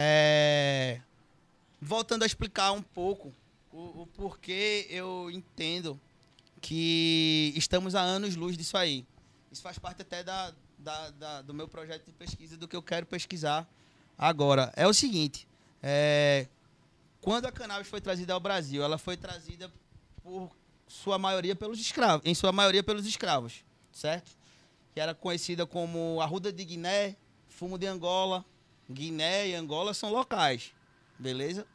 É, voltando a explicar um pouco o, o, porquê eu entendo que estamos a anos-luz disso aí. Isso faz parte até da, da, da, do meu projeto de pesquisa, do que eu quero pesquisar agora. É o seguinte, é, quando a cannabis foi trazida ao Brasil, ela foi trazida por sua maioria pelos escravos, em sua maioria pelos escravos, certo? Que era conhecida como arruda de Guiné, fumo de Angola, Guiné e Angola são locais, beleza?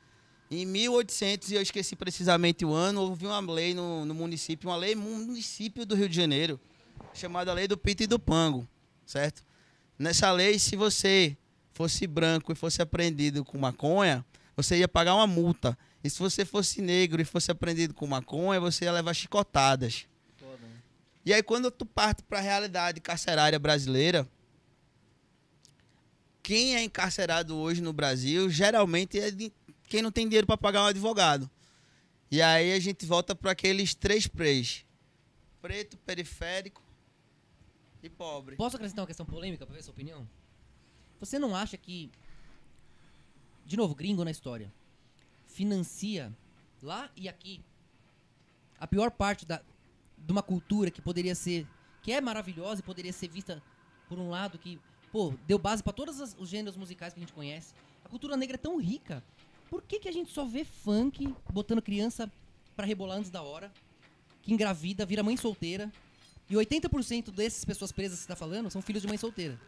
Em 1800, eu esqueci precisamente o ano, houve uma lei no, no município, uma lei município do Rio de Janeiro, chamada Lei do Pito e do Pango, certo? Nessa lei, se você fosse branco e fosse apreendido com maconha, você ia pagar uma multa. E se você fosse negro e fosse apreendido com maconha, você ia levar chicotadas. Né? E aí, quando tu parte para a realidade carcerária brasileira, quem é encarcerado hoje no Brasil geralmente é quem não tem dinheiro para pagar um advogado. E aí a gente volta para aqueles três preços: preto, periférico e pobre. Posso acrescentar uma questão polêmica para ver sua opinião? Você não acha que, de novo, gringo na história, financia lá e aqui a pior parte da, de uma cultura que poderia ser, que é maravilhosa e poderia ser vista por um lado que pô, deu base para todos os gêneros musicais que a gente conhece. A cultura negra é tão rica. Por que, que a gente só vê funk botando criança para rebolar antes da hora, que engravida, vira mãe solteira, e 80% dessas pessoas presas que você está falando são filhos de mãe solteira?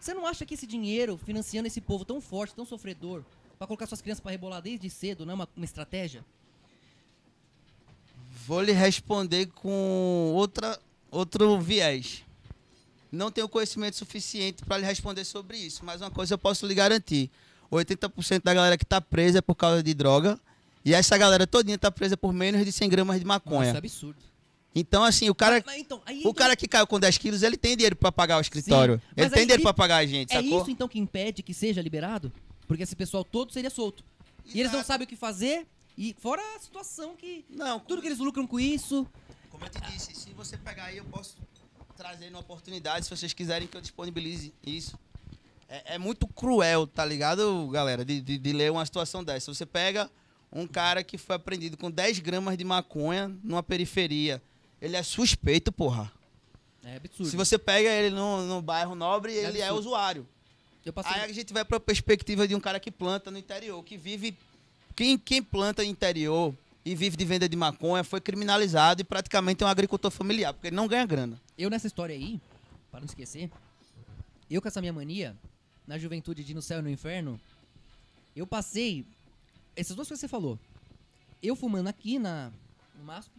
Você não acha que esse dinheiro financiando esse povo tão forte, tão sofredor, para colocar suas crianças para rebolar desde cedo, não é uma, uma estratégia? Vou lhe responder com outra, outro viés. Não tenho conhecimento suficiente para lhe responder sobre isso, mas uma coisa eu posso lhe garantir: 80% da galera que está presa é por causa de droga, e essa galera todinha está presa por menos de 100 gramas de maconha. Isso é absurdo. Então, assim, o cara, mas, então, aí, então, o cara que caiu com 10 quilos, ele tem dinheiro para pagar o escritório. Sim, ele tem dinheiro para pagar a gente, é sacou? É isso, então, que impede que seja liberado? Porque esse pessoal todo seria solto. Exato. E eles não sabem o que fazer. E fora a situação que... Não. Tudo que eles lucram com isso. Como eu te disse, se você pegar aí, eu posso trazendo oportunidades, se vocês quiserem que eu disponibilize isso. É, é muito cruel, tá ligado, galera, de, de, de, ler uma situação dessa. Você pega um cara que foi apreendido com 10 gramas de maconha numa periferia. Ele é suspeito, porra. É absurdo. Se você pega ele no, no bairro nobre, é ele é absurdo. é usuário. Aí a gente vai para a perspectiva de um cara que planta no interior, que vive. Quem, quem planta no interior e vive de venda de maconha foi criminalizado e praticamente é um agricultor familiar, porque ele não ganha grana eu nessa história aí, para não esquecer, eu com essa minha mania, na juventude de no céu e no inferno, eu passei. Essas duas coisas que você falou. Eu fumando aqui na, no MASP,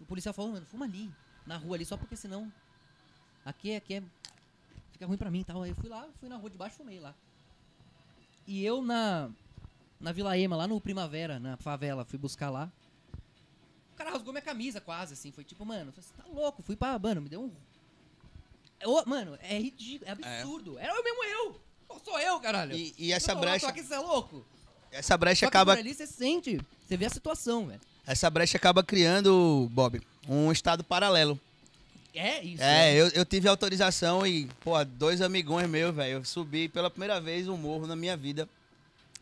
o policial falou, mano, fuma ali, na rua ali, só porque senão. Aqui, é, aqui é. Fica ruim pra mim e tal. Aí eu fui lá, fui na rua de baixo fumei lá. E eu na. Na Vila Ema, lá no Primavera, na favela, fui buscar lá. O cara rasgou minha camisa quase, assim. Foi tipo, mano, você tá louco? Fui pra. Mano, me deu um. mano, é ridículo, é absurdo. É. Era eu mesmo eu. sou eu, caralho. E, e essa eu tá brecha. Lá, tô aqui, você é louco. Essa brecha acaba. ali você sente, você vê a situação, velho. Essa brecha acaba criando, Bob, um estado paralelo. É isso. É, é. Eu, eu tive autorização e, pô, dois amigões meus, velho. Eu subi pela primeira vez um morro na minha vida.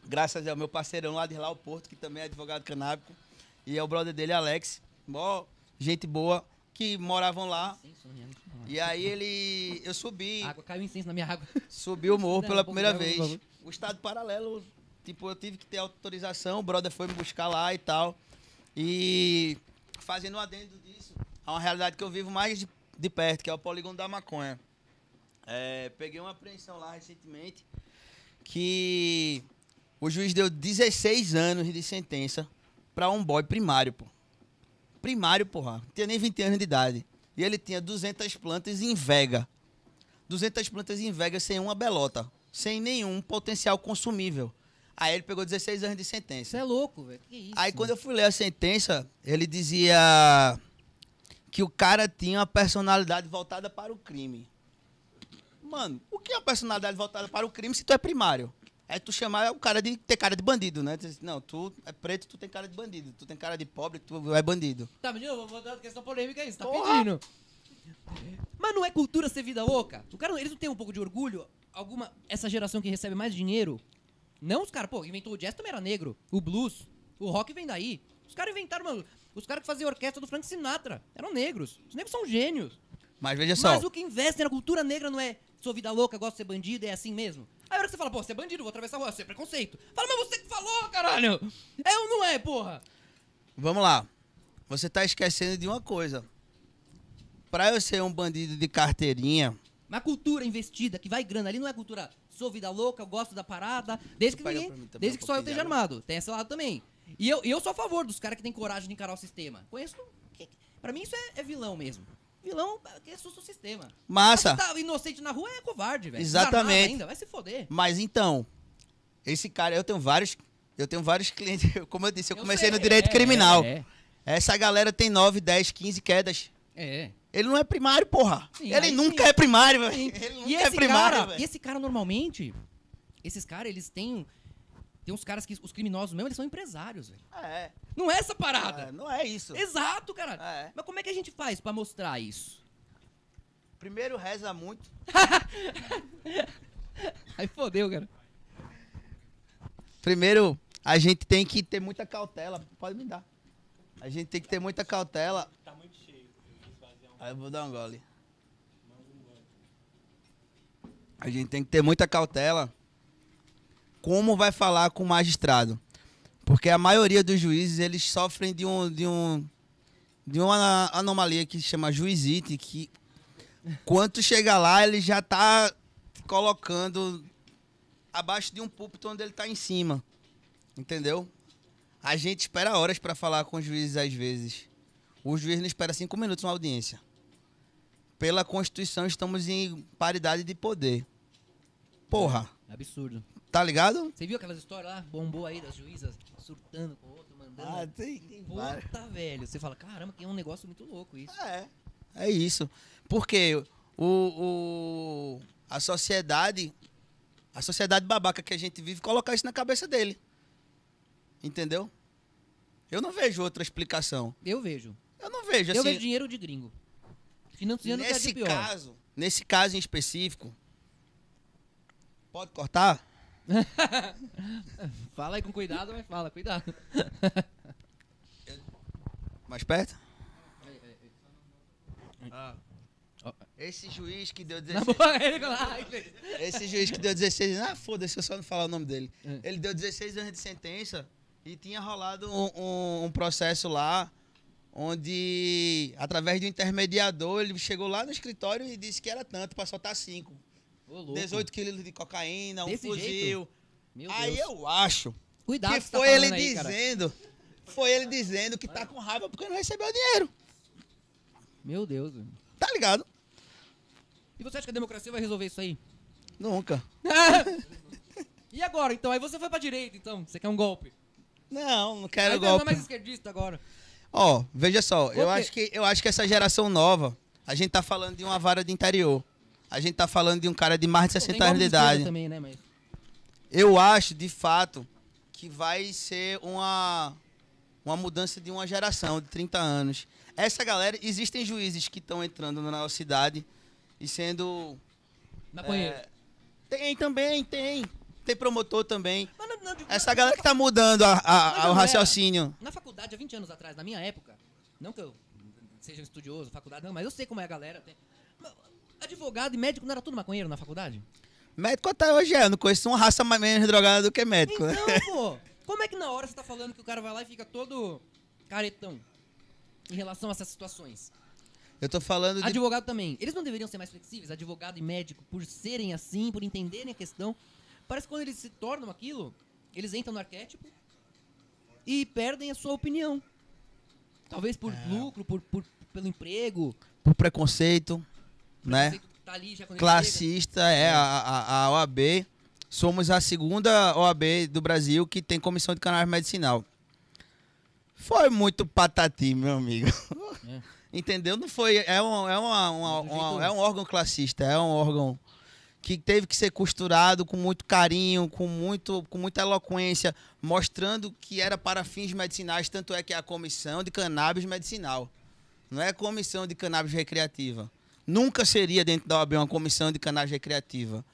Graças ao meu parceirão lá de lá, o Porto, que também é advogado canábico. E é o brother dele, Alex. Mó gente boa, que moravam lá. É e aí ele. Eu subi. A água caiu incenso na minha água. Subi o morro pela primeira vez. O estado paralelo, tipo, eu tive que ter autorização, o brother foi me buscar lá e tal. E fazendo um adendo disso, é uma realidade que eu vivo mais de perto, que é o polígono da maconha. É, peguei uma apreensão lá recentemente que o juiz deu 16 anos de sentença pra um boy primário, pô. Primário, porra. Não tinha nem 20 anos de idade. E ele tinha 200 plantas em vega. 200 plantas em vega sem uma belota. Sem nenhum potencial consumível. Aí ele pegou 16 anos de sentença. Você é louco, velho. Que isso? Aí quando eu fui ler a sentença, ele dizia que o cara tinha uma personalidade voltada para o crime. Mano, o que é uma personalidade voltada para o crime se tu é primário? É tu chamar o cara de ter cara de bandido, né? Tu não, tu é preto, tu tem cara de bandido. Tu tem cara de pobre, tu é bandido. Tá, mas eu vou botar questão polêmica aí, você tá Porra! pedindo. Mas não é cultura ser vida louca? O cara, eles não têm um pouco de orgulho? Alguma. Essa geração que recebe mais dinheiro. Não, os caras, pô, inventou o jazz também era negro. O blues. O rock vem daí. Os caras inventaram, mano. Os caras que faziam a orquestra do Frank Sinatra eram negros. Os negros são gênios. Mas veja só. Mas o que investe na cultura negra não é sua vida louca, gosta de ser bandido, é assim mesmo. Aí hora que você fala, pô, você é bandido, vou atravessar a rua, você é preconceito. Fala, mas você que falou, caralho! É ou não é, porra? Vamos lá. Você tá esquecendo de uma coisa. Pra eu ser um bandido de carteirinha. Uma cultura investida, que vai grana, ali não é cultura sou vida louca, eu gosto da parada, desde que ninguém, desde que só eu esteja armado. Tem esse lado também. E eu, eu sou a favor dos caras que têm coragem de encarar o sistema. Conheço. pra mim isso é, é vilão mesmo. Vilão que assusta é o sistema. Massa. tá inocente na rua é covarde, velho. Exatamente. Ainda, vai se foder. Mas então, esse cara, eu tenho vários. Eu tenho vários clientes. Como eu disse, eu, eu comecei sei, no direito é, criminal. É, é. Essa galera tem 9, 10, 15 quedas. É. Ele não é primário, porra. Sim, ele é nunca é primário, velho. Ele nunca e é primário. Cara, e esse cara normalmente. Esses caras, eles têm tem uns caras que, os criminosos mesmo, eles são empresários, velho. Ah, é. Não é essa parada. É, não é isso. Exato, cara ah, É. Mas como é que a gente faz para mostrar isso? Primeiro reza muito. Aí fodeu, cara. Primeiro, a gente tem que ter muita cautela. Pode me dar. A gente tem que ter muita cautela. Tá muito cheio. Aí eu vou dar um gole. A gente tem que ter muita cautela como vai falar com o magistrado. Porque a maioria dos juízes, eles sofrem de um... De um de uma anomalia que se chama juizite, que quando chega lá, ele já tá colocando abaixo de um púlpito onde ele tá em cima. Entendeu? A gente espera horas para falar com os juízes às vezes. O juiz não espera cinco minutos uma audiência. Pela Constituição, estamos em paridade de poder. Porra. É, é absurdo. Tá ligado? Você viu aquelas histórias lá, bombou aí das juízas surtando com o outro, mandando. Ah, tem, tem Puta, várias. velho. Você fala, caramba, que é um negócio muito louco isso. É. É isso. Porque o, o, a sociedade, a sociedade babaca que a gente vive, colocar isso na cabeça dele. Entendeu? Eu não vejo outra explicação. Eu vejo. Eu não vejo. Assim, eu vejo dinheiro de gringo. Financiando é nesse caso, pior. nesse caso em específico, pode cortar? fala aí com cuidado, mas fala, cuidado. Mais perto? Ah. Esse juiz que deu 16. esse juiz que deu 16 Ah, foda-se, eu só não falar o nome dele. É. Ele deu 16 anos de sentença e tinha rolado um, um, um processo lá onde, através de um intermediador, ele chegou lá no escritório e disse que era tanto para soltar cinco. 18 quilos de cocaína, um Desse fuzil. Aí eu acho Cuidado que, que tá foi tá ele aí, dizendo. Cara. Foi ele dizendo que tá com raiva porque não recebeu o dinheiro. Meu Deus. Tá ligado? E você acha que a democracia vai resolver isso aí? Nunca. e agora, então? Aí você foi pra direita, então. Você quer um golpe? Não, não quero aí é golpe. Você mais esquerdista agora. Ó, oh, veja só. Eu acho, que, eu acho que essa geração nova... A gente tá falando de uma vara de interior a gente tá falando de um cara de mais de 60 anos de idade. Também, né, mas... Eu acho, de fato, que vai ser uma, uma mudança de uma geração, de 30 anos. Essa galera, existem juízes que estão entrando na nossa cidade e sendo. Na É, tem também, tem. Tem promotor também. Não, não, não, Essa galera que tá mudando a, a, a, o é. raciocínio. Era. Na faculdade, há 20 anos atrás, na minha época, não que eu seja um estudioso, faculdade, não, mas eu sei como é a galera. Tem, Advogado e médico não era tudo maconheiro na faculdade? Médico até hoje é, eu não conheço uma raça mais menos drogada do que médico, então, pô, como é que na hora você tá falando que o cara vai lá e fica todo caretão em relação a essas situações? Eu tô falando de... Advogado também. Eles não deveriam ser mais flexíveis, advogado e médico, por serem assim, por entenderem a questão. Parece que quando eles se tornam aquilo, eles entram no arquétipo e perdem a sua opinião. Talvez por é. lucro, por, por, pelo emprego. Por preconceito né? Tá ali, Classista, é, a, a, OAB. Somos a segunda OAB do Brasil que tem comissão de cannabis medicinal. Foi muito patati, meu amigo. É. Entendeu? Não foi. É um, é, uma, uma, uma, é um órgão classista, é um órgão que teve que ser costurado com muito carinho, com, muito, com muita eloquência, mostrando que era para fins medicinais, tanto é que é a comissão de cannabis medicinal. Não é comissão de cannabis recreativa nunca seria dentro da OAB uma comissão de canagem recreativa.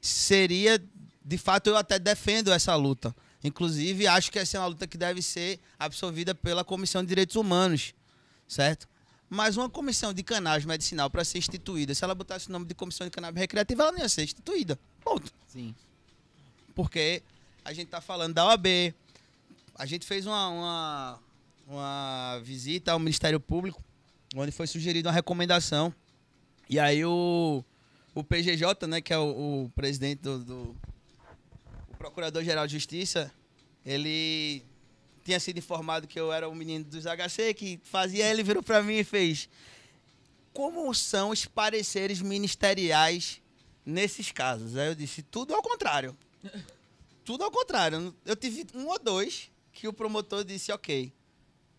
Seria, de fato, eu até defendo essa luta. Inclusive, acho que essa é uma luta que deve ser absorvida pela Comissão de Direitos Humanos, certo? Mas uma comissão de canagem medicinal para ser instituída, se ela botasse o nome de comissão de cannabis recreativa, ela não ia ser instituída. Ponto. Sim. Porque a gente está falando da OAB, a gente fez uma, uma, uma visita ao Ministério Público, onde foi sugerida uma recomendação e aí o, o PGJ, né, que é o, o presidente do, do Procurador-Geral de Justiça, ele tinha sido informado que eu era um menino dos HC, que fazia, ele virou para mim e fez: Como são os pareceres ministeriais nesses casos? Aí eu disse: Tudo ao contrário. Tudo ao contrário. Eu tive um ou dois que o promotor disse: Ok,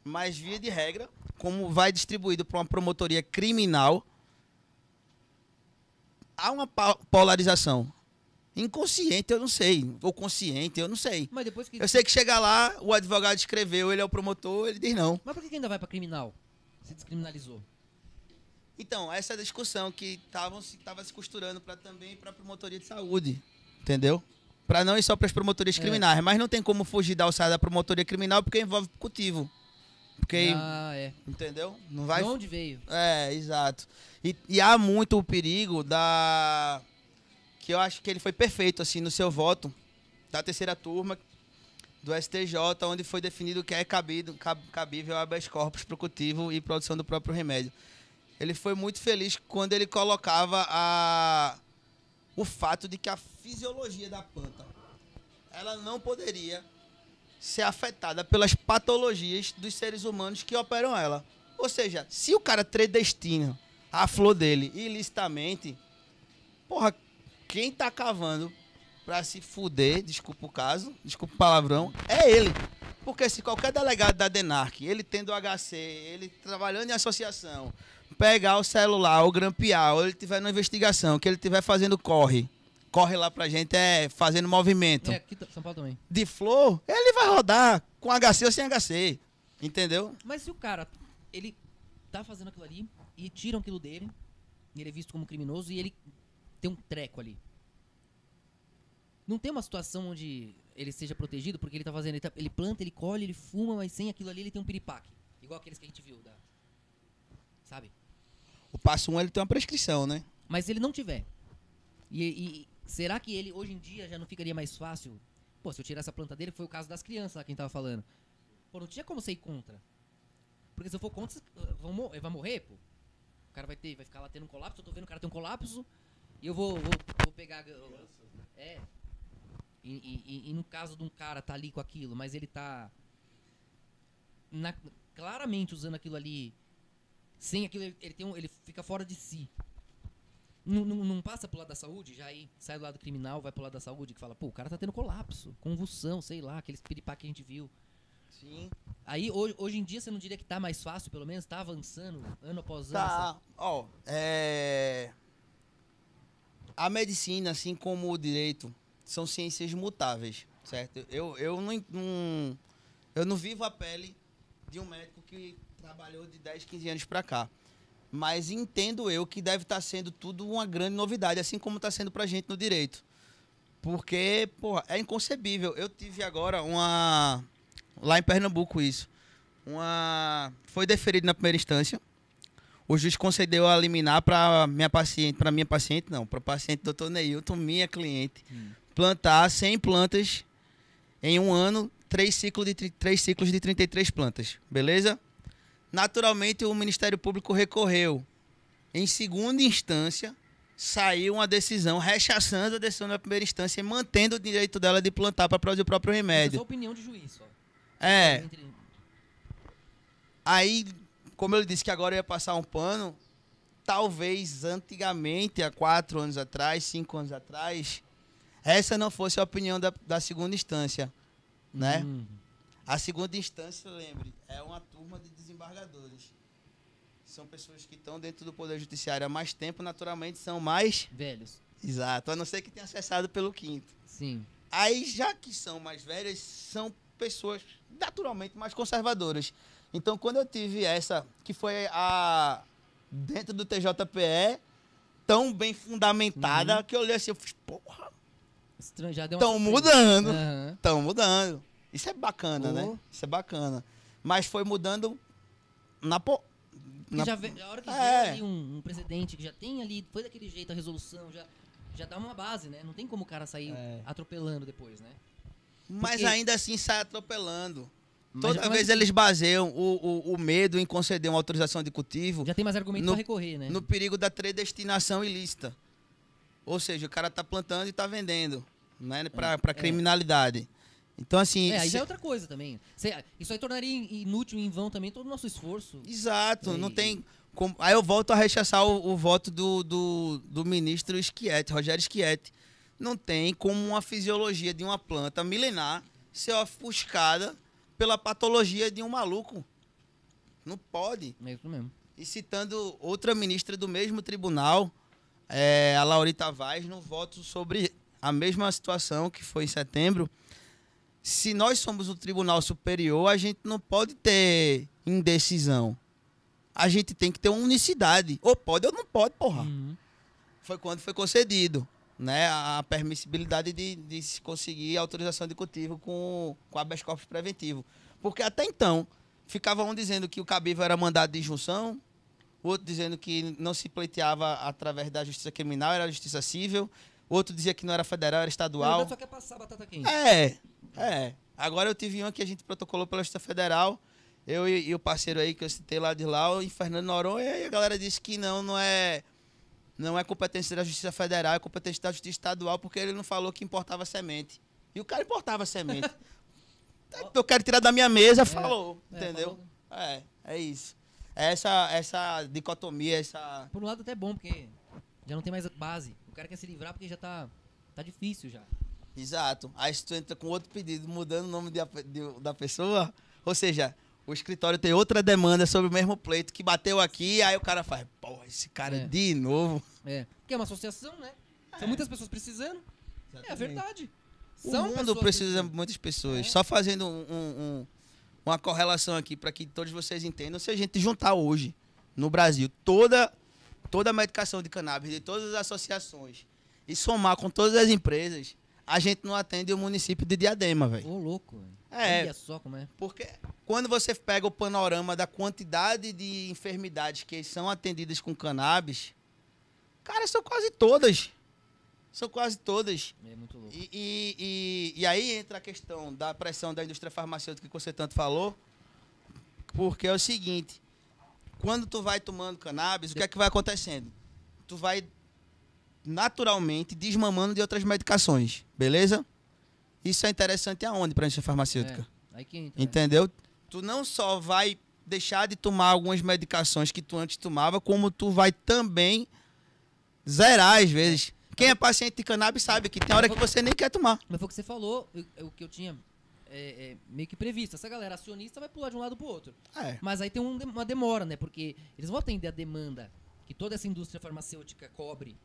mas via de regra, como vai distribuído para uma promotoria criminal, há uma polarização. Inconsciente, eu não sei. Ou consciente, eu não sei. Mas depois que... Eu sei que chega lá, o advogado escreveu, ele é o promotor, ele diz não. Mas por que ainda vai para criminal? Se descriminalizou. Então, essa é a discussão que estavam se tava se costurando para também para promotoria de saúde, entendeu? Para não ir só para as promotorias é. criminais, mas não tem como fugir da alçada da promotoria criminal porque envolve cultivo. Porque. Ah, é. Entendeu? Não vai. De onde veio? É, exato. E, e há muito o perigo da. Que eu acho que ele foi perfeito, assim, no seu voto da terceira turma do STJ, onde foi definido que é cabido, cab, cabível habeas corpus cultivo e produção do próprio remédio. Ele foi muito feliz quando ele colocava a, o fato de que a fisiologia da planta ela não poderia ser afetada pelas patologias dos seres humanos que operam ela. Ou seja, se o cara predestina a flor dele ilicitamente, porra, quem tá cavando pra se fuder, desculpa o caso, desculpa o palavrão, é ele. Porque se qualquer delegado da DENARC, ele tendo HC, ele trabalhando em associação, pegar o celular ou grampear, ou ele tiver na investigação, que ele tiver fazendo corre, corre lá pra gente é fazendo movimento. É, aqui tá, São Paulo também. De flor, ele vai rodar com HC ou sem HC. Entendeu? Mas se o cara, ele tá fazendo aquilo ali e tiram aquilo dele, ele é visto como criminoso e ele tem um treco ali. Não tem uma situação onde ele seja protegido porque ele tá fazendo, ele, tá, ele planta, ele colhe, ele fuma, mas sem aquilo ali ele tem um piripaque. Igual aqueles que a gente viu da... Sabe? O passo 1 um, ele tem uma prescrição, né? Mas se ele não tiver. E, e, Será que ele hoje em dia já não ficaria mais fácil? Pô, se eu tirar essa planta dele, foi o caso das crianças lá quem tava falando. Pô, não tinha como você ir contra. Porque se eu for contra, ele eh, vai morrer, pô. O cara vai ter, vai ficar lá tendo um colapso, eu tô vendo o cara ter um colapso, e eu vou, vou, vou pegar. Eu, né? é. E, e, e, no caso de um cara tá ali com aquilo, mas ele tá. Na, claramente usando aquilo ali. Sem aquilo, ele, ele, tem um, ele fica fora de si. Não, passa pro lado da saúde, já aí sai do lado criminal, vai pro lado da saúde, que fala, pô, o cara tá tendo colapso, convulsão, sei lá, aqueles piripá que a gente viu. Sim. Aí hoje, hoje em dia você não diria que tá mais fácil, pelo menos? Tá avançando ano após ano? Tá. Ó, é. A medicina, assim como o direito, são ciências mutáveis, certo? Eu, eu não, não. Eu não vivo a pele de um médico que trabalhou de 10, 15 anos pra cá mas entendo eu que deve estar tá sendo tudo uma grande novidade, assim como está sendo para a gente no direito. Porque, porra, é inconcebível. Eu tive agora uma. Lá em Pernambuco, isso. Uma. Foi deferido na primeira instância. O juiz concedeu a liminar para minha paciente, para minha paciente não, para paciente doutor Neilton, minha cliente, hum. plantar 100 plantas em um ano, três ciclos de três ciclos de 33 plantas, beleza? naturalmente o Ministério Público recorreu. Em segunda instância, saiu uma decisão rechaçando a decisão da primeira instância e mantendo o direito dela de plantar para produzir o próprio é remédio. Essa é a opinião de juiz, ó. É. Aí, como eu disse que agora ia passar um pano, talvez antigamente, há quatro anos atrás, cinco anos atrás, essa não fosse a opinião da, da segunda instância, né? Uhum. A segunda instância, lembre, é uma turma de desembargadores. São pessoas que estão dentro do Poder Judiciário há mais tempo, naturalmente são mais. Velhos. Exato, a não ser que tenha acessado pelo quinto. Sim. Aí, já que são mais velhas, são pessoas naturalmente mais conservadoras. Então, quando eu tive essa, que foi a. dentro do TJPE, tão bem fundamentada, uhum. que eu olhei assim, eu fiz, porra. Estão assim. mudando. Estão uhum. mudando. Isso é bacana, né? Uhum. Isso é bacana. Mas foi mudando na. Po... na... Já vê, a hora que é. vem ali um, um presidente que já tem ali, foi daquele jeito a resolução, já, já dá uma base, né? Não tem como o cara sair é. atropelando depois, né? Porque... Mas ainda assim sai atropelando. Mas Toda vez eles baseiam o, o, o, medo em conceder uma autorização de cultivo. Já tem mais argumento para recorrer, né? No perigo da predestinação ilícita. Ou seja, o cara tá plantando e tá vendendo, né? Para é, criminalidade. É. Então, assim. É, isso é outra coisa também. Isso aí tornaria inútil em vão também todo o nosso esforço. Exato, e... não tem. Como... Aí eu volto a rechaçar o, o voto do, do, do ministro Schietti, Rogério Schietti. Não tem como uma fisiologia de uma planta milenar ser ofuscada pela patologia de um maluco. Não pode. É isso mesmo. E citando outra ministra do mesmo tribunal, é, a Laurita Vaz, no voto sobre a mesma situação que foi em setembro, se nós somos o Tribunal Superior, a gente não pode ter indecisão. A gente tem que ter unicidade. Ou pode ou não pode, porra. Uhum. Foi quando foi concedido né, a permissibilidade de, de se conseguir autorização de cultivo com, com habeas corpus preventivo. Porque até então, ficava um dizendo que o cabível era mandado de injunção, outro dizendo que não se pleiteava através da justiça criminal, era justiça civil, outro dizia que não era federal, era estadual. Só quer passar batata quente. É. É. Agora eu tive um que a gente protocolou pela Justiça Federal. Eu e, e, o parceiro aí que eu citei lá de lá, o Fernando Noronha, e a galera disse que não, não é. Não é competência da Justiça Federal, é competência da Justiça Estadual, porque ele não falou que importava semente. E o cara importava semente. Tá, eu quero tirar da minha mesa, é, falou. É, entendeu? Falou. É, é isso. É essa, essa dicotomia, essa. Por um lado até é bom, porque já não tem mais base. O cara quer se livrar porque já tá. tá difícil já. Exato. Aí se tu entra com outro pedido, mudando o nome de, de, da pessoa, ou seja, o escritório tem outra demanda sobre o mesmo pleito que bateu aqui, aí o cara faz, pô, esse cara é. de novo. É. Porque é uma associação, né? São é. muitas pessoas precisando. É Exatamente. É verdade. O São mundo precisa de muitas pessoas. É. Só fazendo um, um, uma correlação aqui para que todos vocês entendam. Se a gente juntar hoje no Brasil toda, toda a medicação de cannabis de todas as associações e somar com todas as empresas, a gente não atende o município de Diadema, velho. Ô, louco. É. Olha só como é. Porque quando você pega o panorama da quantidade de enfermidades que são atendidas com cannabis, cara, são quase todas. São quase todas. É muito louco. E, e, e, e aí entra a questão da pressão da indústria farmacêutica que você tanto falou, porque é o seguinte, quando tu vai tomando cannabis, o que é que vai acontecendo? Tu vai naturalmente desmamando de outras medicações, beleza? Isso é interessante aonde para a indústria farmacêutica? É, entra, né? Entendeu? É. Tu não só vai deixar de tomar algumas medicações que tu antes tomava, como tu vai também zerar às vezes. Quem é paciente de cannabis sabe que tem hora que você nem quer tomar. Mas foi o que você falou, é, o que eu tinha é, é, meio que previsto. Essa galera acionista vai pular de um lado pro outro. É. Mas aí tem um, uma demora, né? Porque eles vão atender a demanda que toda essa indústria farmacêutica cobre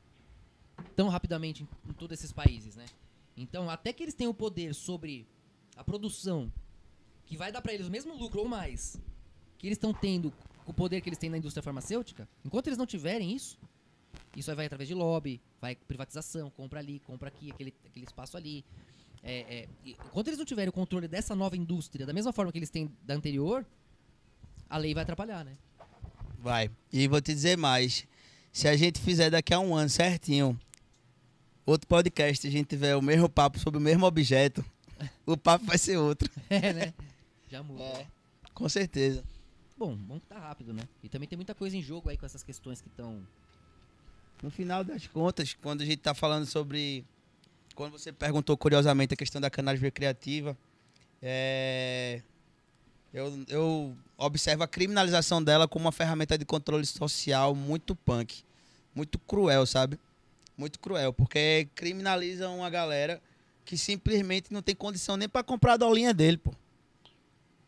tão rapidamente em, em todos esses países, né? Então, até que eles tenham o poder sobre a produção, que vai dar para eles o mesmo lucro ou mais, que eles estão tendo com o poder que eles têm na indústria farmacêutica, enquanto eles não tiverem isso, isso aí vai através de lobby, vai privatização, compra ali, compra aqui, aquele, aquele espaço ali. É, é, enquanto eles não tiverem o controle dessa nova indústria, da mesma forma que eles têm da anterior, a lei vai atrapalhar, né? Vai. E vou te dizer mais. Se a gente fizer daqui a um ano certinho outro podcast, a gente tiver o mesmo papo sobre o mesmo objeto, o papo vai ser outro. É, né? Já muda. É, com certeza. Bom, bom que tá rápido, né? E também tem muita coisa em jogo aí com essas questões que estão. No final das contas, quando a gente tá falando sobre. Quando você perguntou curiosamente a questão da cannabis recreativa, é... eu, eu observo a criminalização dela como uma ferramenta de controle social muito punk, muito cruel, sabe? muito cruel, porque criminaliza uma galera que simplesmente não tem condição nem para comprar a dolinha dele, pô.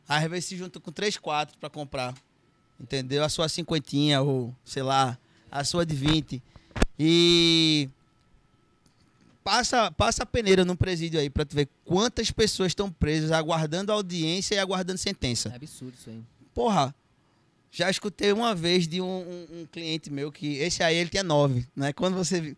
Às vezes se junta com três, quatro para comprar. Entendeu? A sua cinquentinha ou, sei lá, a sua de vinte E passa, passa a peneira num presídio aí para tu ver quantas pessoas estão presas aguardando audiência e aguardando sentença. É absurdo isso aí. Porra, já escutei uma vez de um, um, um cliente meu que esse aí ele tinha nove, né? Quando você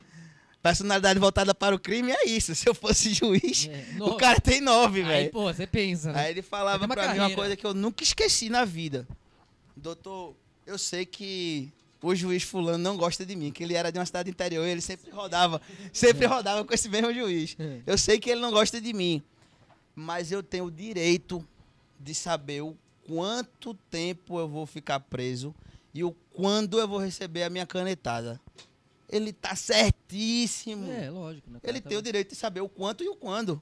Personalidade voltada para o crime é isso. Se eu fosse juiz, é, o cara tem nove, velho. Aí, pô, você pensa. Né? Aí ele falava pra mim uma coisa que eu nunca esqueci na vida. Doutor, eu sei que o juiz fulano não gosta de mim, que ele era de uma cidade interior e ele sempre rodava, sempre é. rodava com esse mesmo juiz. É. Eu sei que ele não gosta de mim, mas eu tenho o direito de saber o quanto tempo eu vou ficar preso e o quando eu vou receber a minha canetada. Ele tá certíssimo. É, lógico. Né? Ele tem tá o direito de saber o quanto e o quando.